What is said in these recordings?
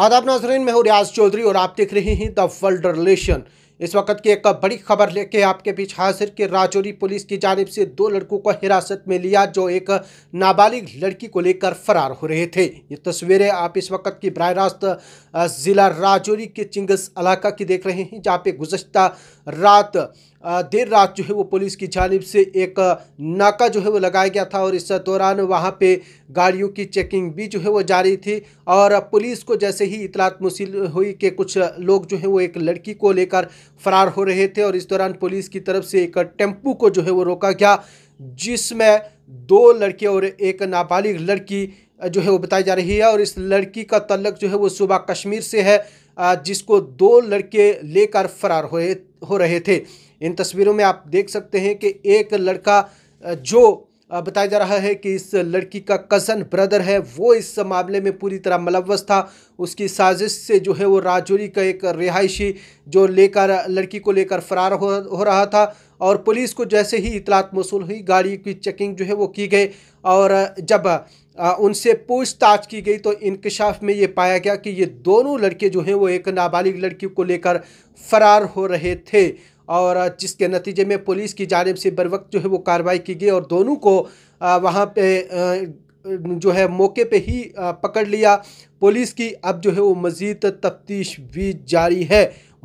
आदाब नाजरीन मैं हूँ रियाज चौधरी और आप देख रहे हैं द वर्ल्ड रिलेशन इस वक्त की एक बड़ी खबर लेके आपके बीच हाजिर कि राजौरी पुलिस की जानब से दो लड़कों को हिरासत में लिया जो एक नाबालिग लड़की को लेकर फरार हो रहे थे ये तस्वीरें आप इस वक्त की बर रास्त ज़िला राजौरी के चिंगस इलाका की देख रहे हैं जहाँ पे गुजशत रात देर रात जो है वो पुलिस की जानब से एक नाका जो है वो लगाया गया था और इस दौरान वहाँ पे गाड़ियों की चेकिंग भी जो है वो जारी थी और पुलिस को जैसे ही इतलात मुसिल हुई कि कुछ लोग जो है वो एक लड़की को लेकर फ़रार हो रहे थे और इस दौरान पुलिस की तरफ से एक टेम्पू को जो है वो रोका गया जिसमें दो लड़के और एक नाबालिग लड़की जो है वो बताई जा रही है और इस लड़की का तल्लक जो है वो सुबह कश्मीर से है जिसको दो लड़के लेकर फ़रार हो रहे थे इन तस्वीरों में आप देख सकते हैं कि एक लड़का जो बताया जा रहा है कि इस लड़की का कज़न ब्रदर है वो इस मामले में पूरी तरह मुलवस था उसकी साजिश से जो है वो राजौरी का एक रिहायशी जो लेकर लड़की को लेकर फरार हो हो रहा था और पुलिस को जैसे ही इतलात मौसू हुई गाड़ी की चेकिंग जो है वो की गई और जब उनसे पूछताछ की गई तो इंकशाफ में ये पाया गया कि ये दोनों लड़के जो हैं वो एक नाबालिग लड़की को लेकर फ़रार हो रहे थे और जिसके नतीजे में पुलिस की जानब से बर वक्त जो है वो कार्रवाई की गई और दोनों को वहाँ पे जो है मौके पे ही पकड़ लिया पुलिस की अब जो है वो मज़ीद तफ्तीश भी जारी है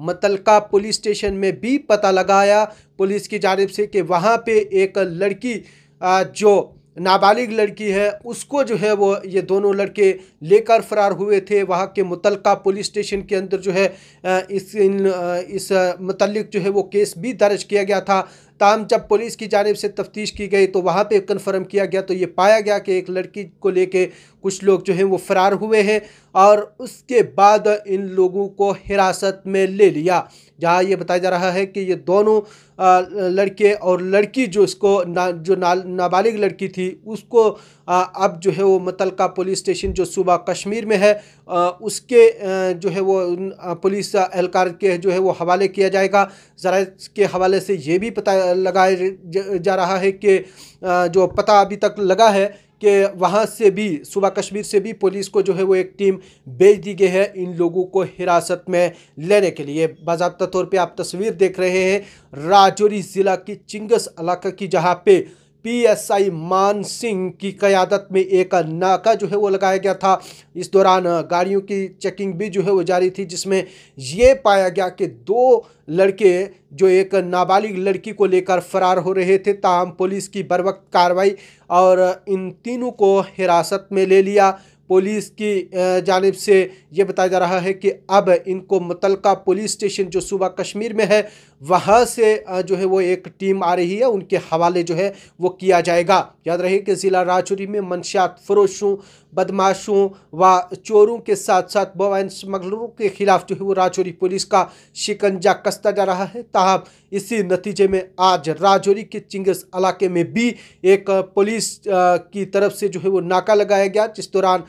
मतलका पुलिस स्टेशन में भी पता लगाया पुलिस की जानब से कि वहाँ पे एक लड़की जो नाबालिग लड़की है उसको जो है वो ये दोनों लड़के लेकर फरार हुए थे वहाँ के मुतलका पुलिस स्टेशन के अंदर जो है इस इन इस मतलब जो है वो केस भी दर्ज किया गया था ताहम जब पुलिस की जानब से तफ्तीश की गई तो वहाँ पर कन्फर्म किया गया तो ये पाया गया कि एक लड़की को लेके कुछ लोग जो हैं वो फ़रार हुए हैं और उसके बाद इन लोगों को हिरासत में ले लिया जहाँ ये बताया जा रहा है कि ये दोनों लड़के और लड़की जो इसको ना जो ना नाबालिग लड़की थी उसको अब जो है वो मतलका पुलिस स्टेशन जो सूबा कश्मीर में है उसके जो है वो पुलिस एहलकार के जो है वो हवाले किया जाएगा ज़रा के हवाले से ये भी पता लगाया जा रहा है कि जो पता अभी तक लगा है कि वहाँ से भी सुबह कश्मीर से भी पुलिस को जो है वो एक टीम भेज दी गई है इन लोगों को हिरासत में लेने के लिए बाबा तौर पे आप तस्वीर देख रहे हैं राजौरी ज़िला की चिंगस इलाका की जहाँ पे पीएसआई मान सिंह की क़्यादत में एक नाका जो है वो लगाया गया था इस दौरान गाड़ियों की चेकिंग भी जो है वो जारी थी जिसमें ये पाया गया कि दो लड़के जो एक नाबालिग लड़की को लेकर फरार हो रहे थे ताहम पुलिस की बर वक्त कार्रवाई और इन तीनों को हिरासत में ले लिया पुलिस की जानब से ये बताया जा रहा है कि अब इनको मुतलका पुलिस स्टेशन जो सूबा कश्मीर में है वहाँ से जो है वो एक टीम आ रही है उनके हवाले जो है वो किया जाएगा याद रहे कि ज़िला राजौरी में मंशात फरोशों बदमाशों व चोरों के साथ साथ बवाइन स्मगलरों के खिलाफ जो है वो राजौरी पुलिस का शिकंजा कसता जा रहा है ताहम इसी नतीजे में आज राजौरी के चिंगस इलाके में भी एक पुलिस की तरफ से जो है वो नाका लगाया गया जिस दौरान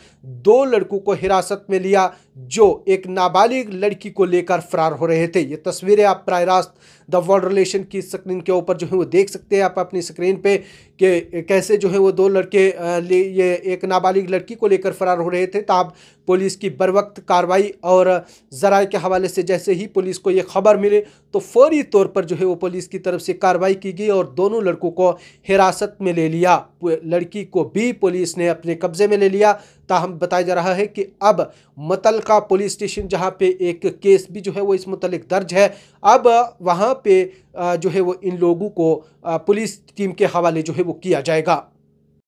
दो लड़कों को हिरासत में लिया जो एक नाबालिग लड़की को लेकर फरार हो रहे थे ये तस्वीरें आप प्राय रास्त द वर्ल्ड रिलेशन की स्क्रीन के ऊपर जो है वो देख सकते हैं आप अपनी स्क्रीन पे कि कैसे जो है वो दो लड़के ये एक नाबालिग लड़की को लेकर फरार हो रहे थे तो आप पुलिस की बर वक्त कार्रवाई और ज़रा के हवाले से जैसे ही पुलिस को ये खबर मिले तो फौरी तौर पर जो है वो पुलिस की तरफ से कार्रवाई की गई और दोनों लड़कों को हिरासत में ले लिया लड़की को भी पुलिस ने अपने कब्जे में ले लिया ताहम बताया जा रहा है कि अब मतलका पुलिस स्टेशन जहाँ पे एक केस भी जो है वो इस मुतलिक दर्ज है अब वहाँ पे जो है वो इन लोगों को पुलिस टीम के हवाले जो है वो किया जाएगा